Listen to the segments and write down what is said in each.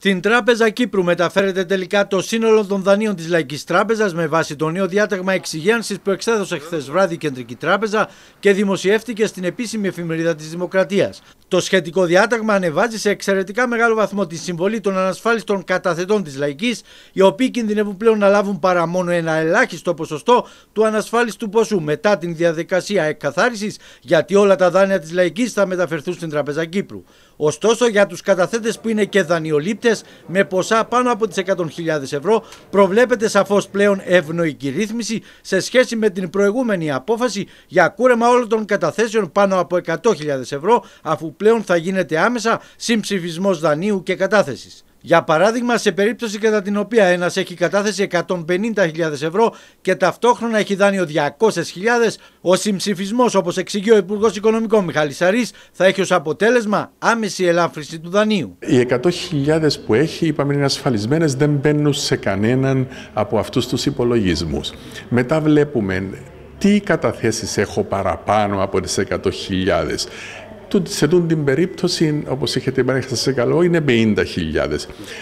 Στην Τράπεζα Κύπρου μεταφέρεται τελικά το σύνολο των δανείων της Λαϊκής Τράπεζας με βάση το νέο διάταγμα εξυγίανση που εξέδωσε χθες βράδυ η Κεντρική Τράπεζα και δημοσιεύτηκε στην επίσημη εφημερίδα της Δημοκρατίας. Το σχετικό διάταγμα ανεβάζει σε εξαιρετικά μεγάλο βαθμό τη συμβολή των ανασφάλιστων καταθετών της Λαϊκής, οι οποίοι κινδυνεύουν πλέον να λάβουν παρά μόνο ένα ελάχιστο ποσοστό του ανασφάλιστου ποσού μετά την διαδικασία εκκαθάριση, γιατί όλα τα δάνεια της Λαϊκής θα μεταφερθούν στην Τράπεζα Κύπρου. Ωστόσο, για τους καταθέτες που είναι και δανειολήπτες, με ποσά πάνω από τις 100.000 ευρώ προβλέπεται σαφώς πλέον ευνοϊκή ρύθμιση σε σχέση με την προηγούμενη απόφαση για κούρεμα όλων των καταθέσεων πάνω από 100.000 ευρώ αφού πλέον θα γίνεται άμεσα συμψηφισμός δανείου και κατάθεσης. Για παράδειγμα, σε περίπτωση κατά την οποία ένας έχει κατάθεση 150.000 ευρώ και ταυτόχρονα έχει δάνειο 200.000, ο συμψηφισμός, όπως εξηγεί ο Υπουργός Οικονομικών Μιχαλής Αρής, θα έχει ως αποτέλεσμα άμεση ελάφρυση του δανείου. Οι 100.000 που έχει, είπαμε, είναι ασφαλισμένες, δεν μπαίνουν σε κανέναν από αυτούς τους υπολογισμούς. Μετά βλέπουμε τι καταθέσεις έχω παραπάνω από τις 100.000 σε τούν την περίπτωση, όπως έχετε πει, σα καλό, είναι 50.000.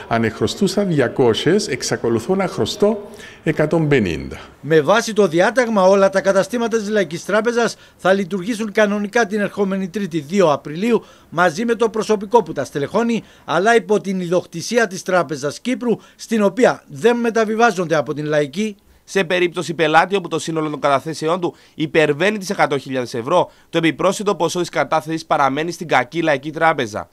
Αν εχρωστούσα 200, εξακολουθώ να χρωστώ 150. Με βάση το διάταγμα, όλα τα καταστήματα της Λαϊκής Τράπεζας θα λειτουργήσουν κανονικά την ερχόμενη Τρίτη 2 Απριλίου μαζί με το προσωπικό που τα στελεχώνει, αλλά υπό την ιδιοκτησία της Τράπεζας Κύπρου, στην οποία δεν μεταβιβάζονται από την Λαϊκή σε περίπτωση πελάτη όπου το σύνολο των καταθέσεών του υπερβαίνει τις 100.000 ευρώ, το επιπρόσθετο ποσό της κατάθεσης παραμένει στην κακή λαϊκή τράπεζα.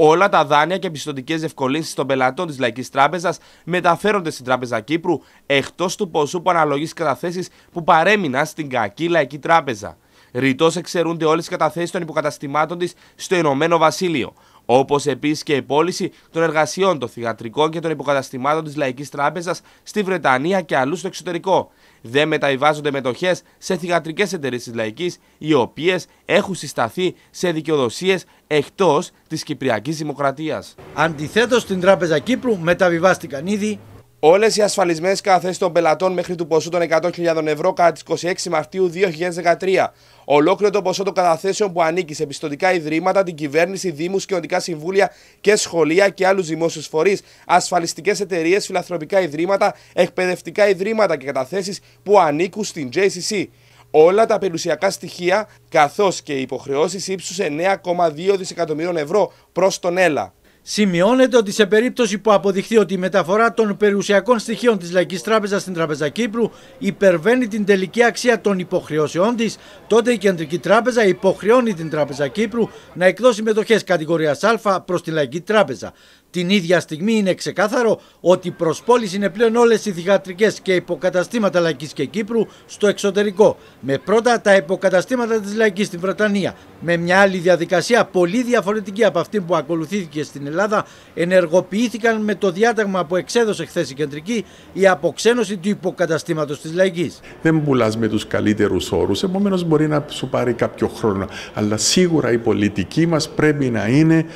Όλα τα δάνεια και πιστοτικές ευκολύνσει των πελατών της Λαϊκής Τράπεζας μεταφέρονται στην Τράπεζα Κύπρου, εκτός του ποσού που αναλογεί στις καταθέσεις που παρέμειναν στην κακή Λαϊκή Τράπεζα. Ρητός εξαιρούνται όλες οι καταθέσεις των υποκαταστημάτων της στο Ηνωμένο Βασίλειο. Όπως επίσης και η πώληση των εργασιών των θηγατρικών και των υποκαταστημάτων της Λαϊκής Τράπεζας στη Βρετανία και αλλού στο εξωτερικό. Δεν μεταβιβάζονται μετοχές σε θηγατρικές εταιρείες της Λαϊκής, οι οποίες έχουν συσταθεί σε δικαιοδοσίες εκτός της Κυπριακής Δημοκρατίας. Αντιθέτως, στην Τράπεζα Κύπρου μεταβιβάστηκαν ήδη Όλες οι ασφαλισμένες καταθέσεις των πελατών μέχρι του ποσού των 100.000 ευρώ κατά τις 26 Μαρτίου 2013. Ολόκληρο το ποσό των καταθέσεων που ανήκει σε πιστοτικά ιδρύματα, την κυβέρνηση, δήμους, οντικά συμβούλια και σχολεία και άλλους δημόσιους φορείς, ασφαλιστικές εταιρείες, φιλαθροπικά ιδρύματα, εκπαιδευτικά ιδρύματα και καταθέσεις που ανήκουν στην JCC. Όλα τα περιουσιακά στοιχεία καθώς και οι υποχρεώσεις ύψους 9,2 δισεκατομμυρίων ευρώ προς τον ΕΛΑ. Σημειώνεται ότι σε περίπτωση που αποδειχθεί ότι η μεταφορά των περιουσιακών στοιχείων της Λαϊκής Τράπεζας στην Τραπεζα Κύπρου υπερβαίνει την τελική αξία των υποχρεώσεών της, τότε η Κεντρική Τράπεζα υποχρεώνει την Τράπεζα Κύπρου να εκδώσει μετοχές κατηγορίας Α προς τη Λαϊκή Τράπεζα. Την ίδια στιγμή είναι ξεκάθαρο ότι προς πόλης είναι πλέον όλες οι θηγατρικές και υποκαταστήματα Λαϊκής και Κύπρου στο εξωτερικό. Με πρώτα τα υποκαταστήματα της Λαϊκής στην Βρετανία. Με μια άλλη διαδικασία πολύ διαφορετική από αυτή που ακολουθήθηκε στην Ελλάδα, ενεργοποιήθηκαν με το διάταγμα που εξέδωσε χθες η Κεντρική η αποξένωση του υποκαταστήματος της Λαϊκής. Δεν πουλάς με τους καλύτερους όρους, επομένως μπορεί να σου πάρει κάποιο χρόνο. Αλλά σίγουρα η πολιτική μας πρέπει να είναι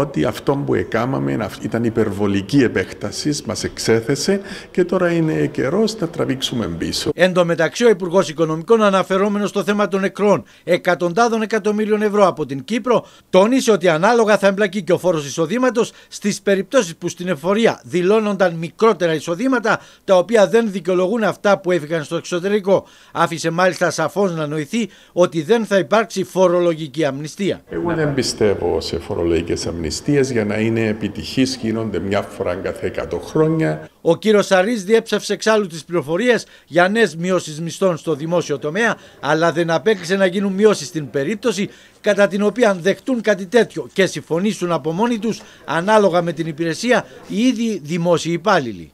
ότι αυτό που εκάμαμε ήταν υπερβολική επέκταση, μας εξέθεσε και τώρα είναι καιρός να τραβήξουμε πίσω. Εν τω μεταξύ, ο Υπουργός Οικονομικών, αναφερόμενος στο θέμα των νεκρών εκατοντάδων εκατομμύριων ευρώ από την Κύπρο, τόνισε ότι ανάλογα θα εμπλακεί και ο φόρος εισοδήματος στις περιπτώσεις που στην εφορία δηλώνονταν μικρότερα εισοδήματα, τα οποία δεν δικαιολογούν αυτά που έφυγαν στο εξωτερικό. Άφησε μάλιστα σαφώς να νοηθεί ότι δεν θα υπάρξει φορολογική αμνηστία. Εγώ δεν πιστεύω σε φορολογικές αμνηστίε για να είναι γίνονται μια κάθε 100 χρόνια. Ο κύριος Αρής διέψευσε εξάλλου τις πληροφορίες για νέες μειώσεις μισθών στο δημόσιο τομέα, αλλά δεν απέκλεισε να γίνουν μειώσεις στην περίπτωση κατά την οποία δεχτούν κάτι τέτοιο και συμφωνήσουν από μόνοι τους ανάλογα με την υπηρεσία οι ίδιοι δημόσιοι υπάλληλοι.